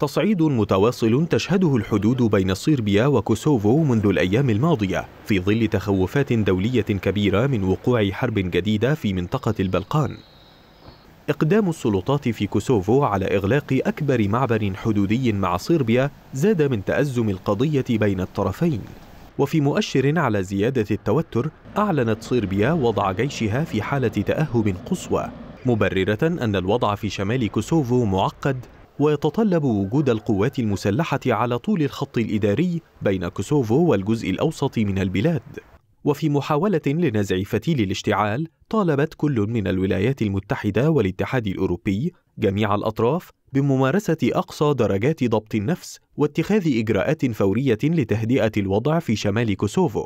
تصعيد متواصل تشهده الحدود بين صربيا وكوسوفو منذ الأيام الماضية في ظل تخوفات دولية كبيرة من وقوع حرب جديدة في منطقة البلقان إقدام السلطات في كوسوفو على إغلاق أكبر معبر حدودي مع صربيا زاد من تأزم القضية بين الطرفين وفي مؤشر على زيادة التوتر أعلنت صربيا وضع جيشها في حالة تأهب قصوى مبررة أن الوضع في شمال كوسوفو معقد ويتطلب وجود القوات المسلحة على طول الخط الإداري بين كوسوفو والجزء الأوسط من البلاد وفي محاولة لنزع فتيل الاشتعال طالبت كل من الولايات المتحدة والاتحاد الأوروبي جميع الأطراف بممارسة أقصى درجات ضبط النفس واتخاذ إجراءات فورية لتهدئة الوضع في شمال كوسوفو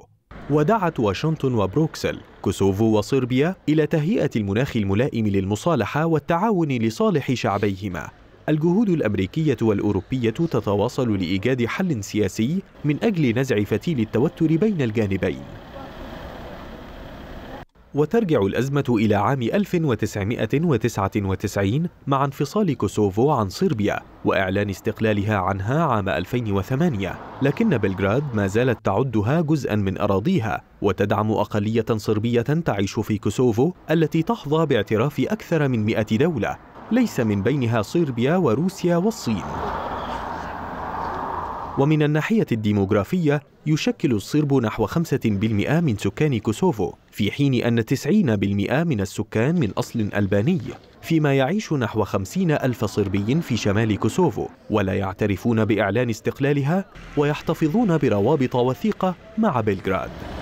ودعت واشنطن وبروكسل كوسوفو وصربيا إلى تهيئة المناخ الملائم للمصالحة والتعاون لصالح شعبيهما الجهود الأمريكية والأوروبية تتواصل لإيجاد حل سياسي من أجل نزع فتيل التوتر بين الجانبين وترجع الأزمة إلى عام 1999 مع انفصال كوسوفو عن صربيا وإعلان استقلالها عنها عام 2008 لكن بلغراد ما زالت تعدها جزءا من أراضيها وتدعم أقلية صربية تعيش في كوسوفو التي تحظى باعتراف أكثر من 100 دولة ليس من بينها صربيا وروسيا والصين ومن الناحية الديموغرافية يشكل الصرب نحو 5% من سكان كوسوفو في حين أن 90% من السكان من أصل ألباني فيما يعيش نحو 50 ألف صربي في شمال كوسوفو ولا يعترفون بإعلان استقلالها ويحتفظون بروابط وثيقة مع بلغراد